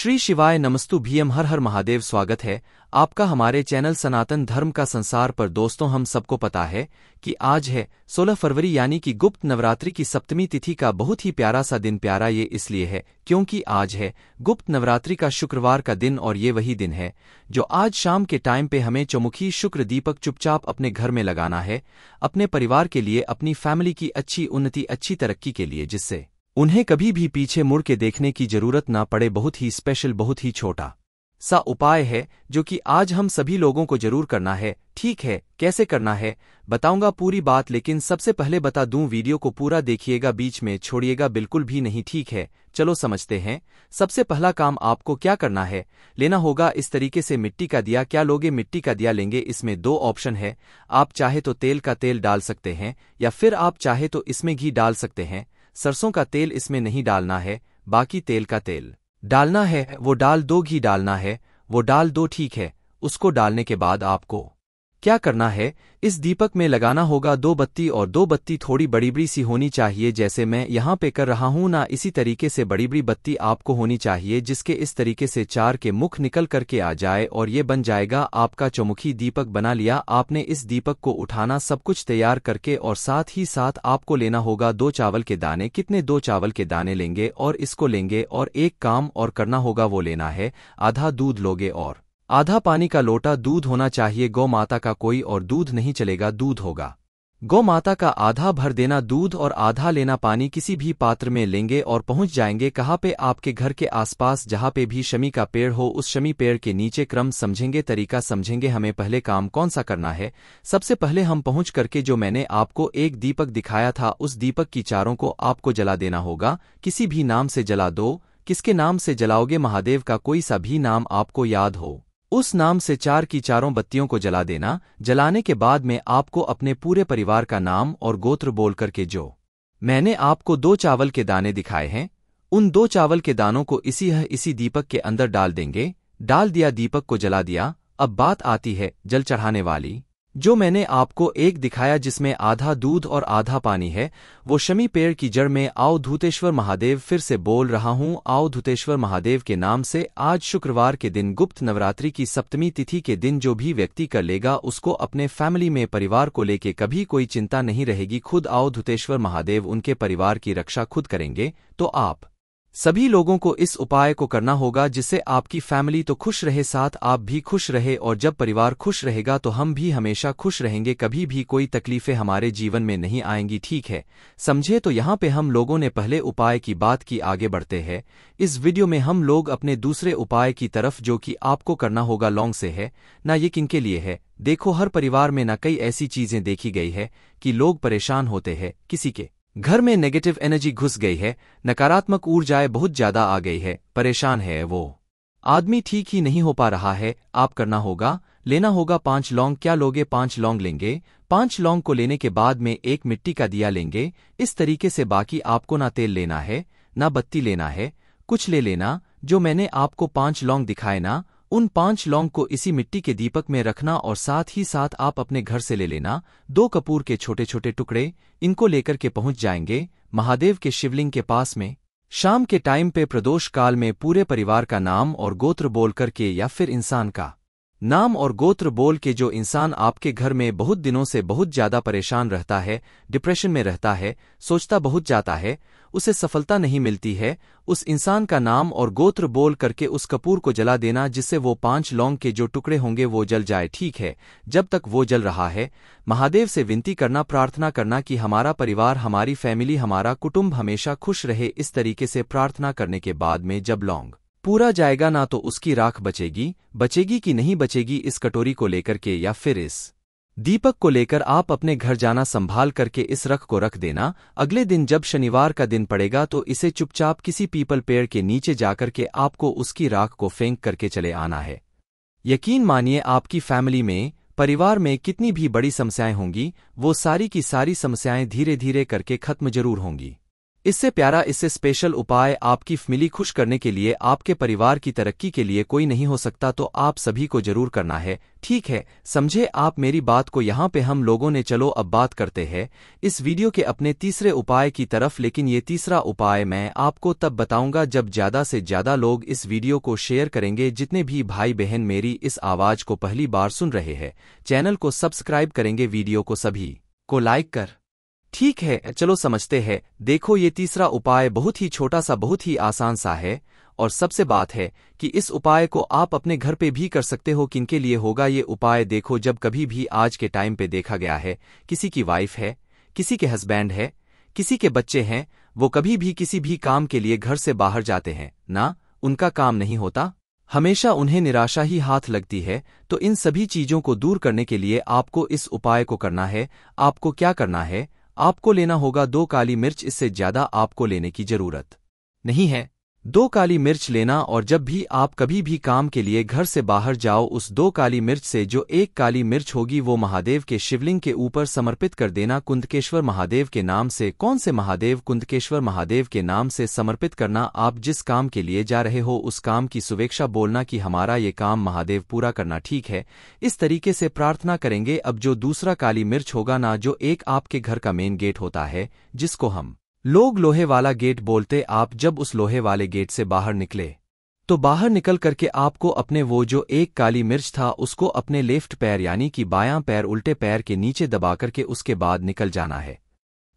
श्री शिवाय नमस्तु भीएम हर हर महादेव स्वागत है आपका हमारे चैनल सनातन धर्म का संसार पर दोस्तों हम सबको पता है कि आज है 16 फरवरी यानी कि गुप्त नवरात्रि की सप्तमी तिथि का बहुत ही प्यारा सा दिन प्यारा ये इसलिए है क्योंकि आज है गुप्त नवरात्रि का शुक्रवार का दिन और ये वही दिन है जो आज शाम के टाइम पे हमें चौमुखी शुक्र दीपक चुपचाप अपने घर में लगाना है अपने परिवार के लिए अपनी फैमिली की अच्छी उन्नति अच्छी तरक्की के लिए जिससे उन्हें कभी भी पीछे मुड़ के देखने की जरूरत ना पड़े बहुत ही स्पेशल बहुत ही छोटा सा उपाय है जो कि आज हम सभी लोगों को जरूर करना है ठीक है कैसे करना है बताऊंगा पूरी बात लेकिन सबसे पहले बता दूं वीडियो को पूरा देखिएगा बीच में छोड़िएगा बिल्कुल भी नहीं ठीक है चलो समझते हैं सबसे पहला काम आपको क्या करना है लेना होगा इस तरीके से मिट्टी का दिया क्या लोगे मिट्टी का दिया लेंगे इसमें दो ऑप्शन है आप चाहे तो तेल का तेल डाल सकते हैं या फिर आप चाहे तो इसमें घी डाल सकते हैं सरसों का तेल इसमें नहीं डालना है बाकी तेल का तेल डालना है वो डाल दो घी डालना है वो डाल दो ठीक है उसको डालने के बाद आपको क्या करना है इस दीपक में लगाना होगा दो बत्ती और दो बत्ती थोड़ी बड़ी बड़ी सी होनी चाहिए जैसे मैं यहाँ पे कर रहा हूँ ना इसी तरीके से बड़ी बड़ी बत्ती आपको होनी चाहिए जिसके इस तरीके से चार के मुख निकल करके आ जाए और ये बन जाएगा आपका चौमुखी दीपक बना लिया आपने इस दीपक को उठाना सब कुछ तैयार करके और साथ ही साथ आपको लेना होगा दो चावल के दाने कितने दो चावल के दाने लेंगे और इसको लेंगे और एक काम और करना होगा वो लेना है आधा दूध लोगे और आधा पानी का लोटा दूध होना चाहिए गौ माता का कोई और दूध नहीं चलेगा दूध होगा गौ माता का आधा भर देना दूध और आधा लेना पानी किसी भी पात्र में लेंगे और पहुंच जाएंगे कहाँ पे आपके घर के आसपास जहाँ पे भी शमी का पेड़ हो उस शमी पेड़ के नीचे क्रम समझेंगे तरीका समझेंगे हमें पहले काम कौन सा करना है सबसे पहले हम पहुंच करके जो मैंने आपको एक दीपक दिखाया था उस दीपक की चारों को आपको जला देना होगा किसी भी नाम से जला दो किसके नाम से जलाओगे महादेव का कोई सा भी नाम आपको याद हो उस नाम से चार की चारों बत्तियों को जला देना जलाने के बाद में आपको अपने पूरे परिवार का नाम और गोत्र बोल करके जो मैंने आपको दो चावल के दाने दिखाए हैं उन दो चावल के दानों को इसी है इसी दीपक के अंदर डाल देंगे डाल दिया दीपक को जला दिया अब बात आती है जल चढ़ाने वाली जो मैंने आपको एक दिखाया जिसमें आधा दूध और आधा पानी है वो शमी पेड़ की जड़ में आओ धूतेश्वर महादेव फिर से बोल रहा हूँ आओ धूतेश्वर महादेव के नाम से आज शुक्रवार के दिन गुप्त नवरात्रि की सप्तमी तिथि के दिन जो भी व्यक्ति कर लेगा उसको अपने फैमिली में परिवार को लेके कभी कोई चिंता नहीं रहेगी खुद आओ धुतेश्वर महादेव उनके परिवार की रक्षा खुद करेंगे तो आप सभी लोगों को इस उपाय को करना होगा जिससे आपकी फैमिली तो खुश रहे साथ आप भी खुश रहे और जब परिवार खुश रहेगा तो हम भी हमेशा खुश रहेंगे कभी भी कोई तकलीफें हमारे जीवन में नहीं आएंगी ठीक है समझे तो यहाँ पे हम लोगों ने पहले उपाय की बात की आगे बढ़ते हैं इस वीडियो में हम लोग अपने दूसरे उपाय की तरफ जो कि आपको करना होगा लॉन्ग से है न ये किनके लिए है देखो हर परिवार में न कई ऐसी चीजें देखी गई है कि लोग परेशान होते हैं किसी के घर में नेगेटिव एनर्जी घुस गई है नकारात्मक ऊर्जाएं बहुत ज्यादा आ गई है परेशान है वो आदमी ठीक ही नहीं हो पा रहा है आप करना होगा लेना होगा पांच लौंग क्या लोगे पांच लौंग लेंगे पांच लौंग को लेने के बाद में एक मिट्टी का दिया लेंगे इस तरीके से बाकी आपको ना तेल लेना है ना बत्ती लेना है कुछ ले लेना जो मैंने आपको पांच लौंग दिखाए ना उन पांच लौंग को इसी मिट्टी के दीपक में रखना और साथ ही साथ आप अपने घर से ले लेना दो कपूर के छोटे छोटे टुकड़े इनको लेकर के पहुंच जाएंगे महादेव के शिवलिंग के पास में शाम के टाइम पे प्रदोष काल में पूरे परिवार का नाम और गोत्र बोल करके या फिर इंसान का नाम और गोत्र बोल के जो इंसान आपके घर में बहुत दिनों से बहुत ज्यादा परेशान रहता है डिप्रेशन में रहता है सोचता बहुत जाता है उसे सफलता नहीं मिलती है उस इंसान का नाम और गोत्र बोल करके उस कपूर को जला देना जिससे वो पांच लौंग के जो टुकड़े होंगे वो जल जाए ठीक है जब तक वो जल रहा है महादेव से विनती करना प्रार्थना करना कि हमारा परिवार हमारी फैमिली हमारा कुटुंब हमेशा खुश रहे इस तरीके से प्रार्थना करने के बाद में जब लौंग पूरा जाएगा ना तो उसकी राख बचेगी बचेगी कि नहीं बचेगी इस कटोरी को लेकर के या फिर इस दीपक को लेकर आप अपने घर जाना संभाल करके इस रख को रख देना अगले दिन जब शनिवार का दिन पड़ेगा तो इसे चुपचाप किसी पीपल पेड़ के नीचे जाकर के आपको उसकी राख को फेंक करके चले आना है यकीन मानिए आपकी फैमिली में परिवार में कितनी भी बड़ी समस्याएं होंगी वो सारी की सारी समस्याएं धीरे धीरे करके खत्म जरूर होंगी इससे प्यारा इससे स्पेशल उपाय आपकी फमिली खुश करने के लिए आपके परिवार की तरक्की के लिए कोई नहीं हो सकता तो आप सभी को जरूर करना है ठीक है समझे आप मेरी बात को यहाँ पे हम लोगों ने चलो अब बात करते हैं इस वीडियो के अपने तीसरे उपाय की तरफ लेकिन ये तीसरा उपाय मैं आपको तब बताऊंगा जब ज्यादा से ज्यादा लोग इस वीडियो को शेयर करेंगे जितने भी भाई बहन मेरी इस आवाज को पहली बार सुन रहे हैं चैनल को सब्सक्राइब करेंगे वीडियो को सभी को लाइक कर ठीक है चलो समझते हैं देखो ये तीसरा उपाय बहुत ही छोटा सा बहुत ही आसान सा है और सबसे बात है कि इस उपाय को आप अपने घर पे भी कर सकते हो किनके लिए होगा ये उपाय देखो जब कभी भी आज के टाइम पे देखा गया है किसी की वाइफ है किसी के हस्बैंड है किसी के बच्चे हैं वो कभी भी किसी भी काम के लिए घर से बाहर जाते हैं ना उनका काम नहीं होता हमेशा उन्हें निराशा ही हाथ लगती है तो इन सभी चीजों को दूर करने के लिए आपको इस उपाय को करना है आपको क्या करना है आपको लेना होगा दो काली मिर्च इससे ज्यादा आपको लेने की जरूरत नहीं है दो काली मिर्च लेना और जब भी आप कभी भी काम के लिए घर से बाहर जाओ उस दो काली मिर्च से जो एक काली मिर्च होगी वो महादेव के शिवलिंग के ऊपर समर्पित कर देना कुंदकेश्वर महादेव के नाम से कौन से महादेव कुंदकेश्वर महादेव के नाम से समर्पित करना आप जिस काम के लिए जा रहे हो उस काम की सुवेक्षा बोलना कि हमारा ये काम महादेव पूरा करना ठीक है इस तरीके से प्रार्थना करेंगे अब जो दूसरा काली मिर्च होगा ना जो एक आपके घर का मेन गेट होता है जिसको हम लोग लोहे वाला गेट बोलते आप जब उस लोहे वाले गेट से बाहर निकले तो बाहर निकल करके आपको अपने वो जो एक काली मिर्च था उसको अपने लेफ्ट पैर यानी कि बायां पैर उल्टे पैर के नीचे दबा करके उसके बाद निकल जाना है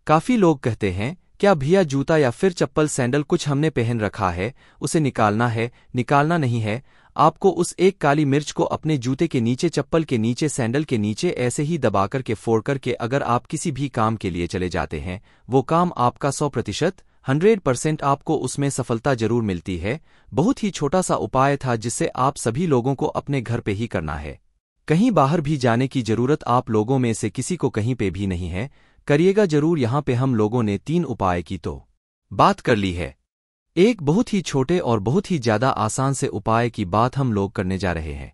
काफी लोग कहते हैं क्या भैया जूता या फिर चप्पल सैंडल कुछ हमने पहन रखा है उसे निकालना है निकालना नहीं है आपको उस एक काली मिर्च को अपने जूते के नीचे चप्पल के नीचे सैंडल के नीचे ऐसे ही दबाकर के फोड़ करके अगर आप किसी भी काम के लिए चले जाते हैं वो काम आपका सौ प्रतिशत हंड्रेड परसेंट आपको उसमें सफलता जरूर मिलती है बहुत ही छोटा सा उपाय था जिससे आप सभी लोगों को अपने घर पे ही करना है कहीं बाहर भी जाने की जरूरत आप लोगों में से किसी को कहीं पे भी नहीं है करिएगा जरूर यहाँ पे हम लोगों ने तीन उपाय की तो बात कर ली है एक बहुत ही छोटे और बहुत ही ज्यादा आसान से उपाय की बात हम लोग करने जा रहे हैं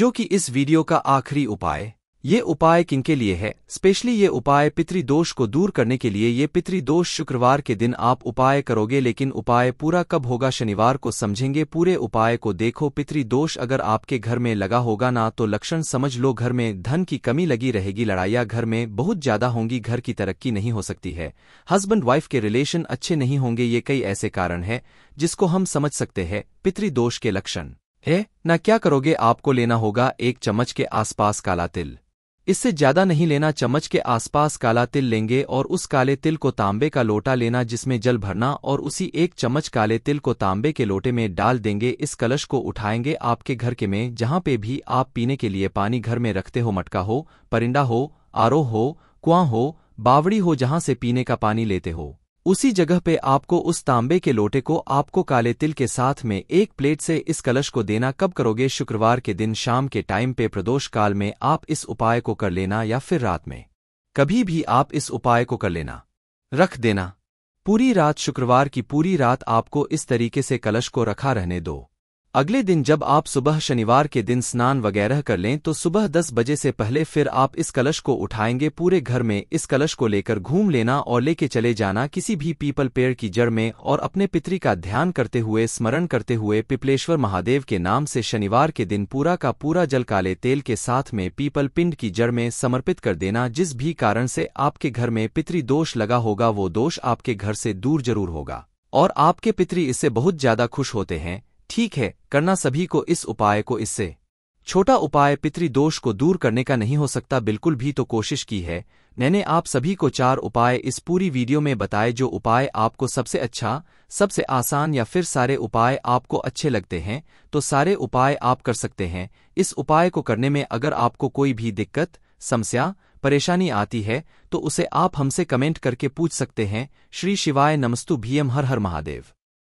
जो कि इस वीडियो का आखिरी उपाय ये उपाय किनके लिए है स्पेशली ये उपाय पितृदोष को दूर करने के लिए ये पितृदोष शुक्रवार के दिन आप उपाय करोगे लेकिन उपाय पूरा कब होगा शनिवार को समझेंगे पूरे उपाय को देखो पितृदोष अगर आपके घर में लगा होगा ना तो लक्षण समझ लो घर में धन की कमी लगी रहेगी लड़ाइयाँ घर में बहुत ज्यादा होंगी घर की तरक्की नहीं हो सकती है हस्बैंड वाइफ के रिलेशन अच्छे नहीं होंगे ये कई ऐसे कारण है जिसको हम समझ सकते हैं पितृदोष के लक्षण है न क्या करोगे आपको लेना होगा एक चम्मच के आसपास काला तिल इससे ज्यादा नहीं लेना चम्मच के आसपास काला तिल लेंगे और उस काले तिल को तांबे का लोटा लेना जिसमें जल भरना और उसी एक चम्मच काले तिल को तांबे के लोटे में डाल देंगे इस कलश को उठाएंगे आपके घर के में जहां पे भी आप पीने के लिए पानी घर में रखते हो मटका हो परिंडा हो आरोह हो कुआं हो बावड़ी हो जहां से पीने का पानी लेते हो उसी जगह पे आपको उस तांबे के लोटे को आपको काले तिल के साथ में एक प्लेट से इस कलश को देना कब करोगे शुक्रवार के दिन शाम के टाइम पे प्रदोष काल में आप इस उपाय को कर लेना या फिर रात में कभी भी आप इस उपाय को कर लेना रख देना पूरी रात शुक्रवार की पूरी रात आपको इस तरीके से कलश को रखा रहने दो अगले दिन जब आप सुबह शनिवार के दिन स्नान वगैरह कर लें तो सुबह 10 बजे से पहले फिर आप इस कलश को उठाएंगे पूरे घर में इस कलश को लेकर घूम लेना और लेके चले जाना किसी भी पीपल पेड़ की जड़ में और अपने पितरी का ध्यान करते हुए स्मरण करते हुए पिपलेश्वर महादेव के नाम से शनिवार के दिन पूरा का पूरा जल काले तेल के साथ में पीपल पिंड की जड़ में समर्पित कर देना जिस भी कारण से आपके घर में पितृदोष लगा होगा वो दोष आपके घर से दूर जरूर होगा और आपके पितरी इससे बहुत ज्यादा खुश होते हैं ठीक है करना सभी को इस उपाय को इससे छोटा उपाय पितृदोष को दूर करने का नहीं हो सकता बिल्कुल भी तो कोशिश की है मैंने आप सभी को चार उपाय इस पूरी वीडियो में बताए जो उपाय आपको सबसे अच्छा सबसे आसान या फिर सारे उपाय आपको अच्छे लगते हैं तो सारे उपाय आप कर सकते हैं इस उपाय को करने में अगर आपको कोई भी दिक्कत समस्या परेशानी आती है तो उसे आप हमसे कमेंट करके पूछ सकते हैं श्री शिवाय नमस्तु भीएम हर हर महादेव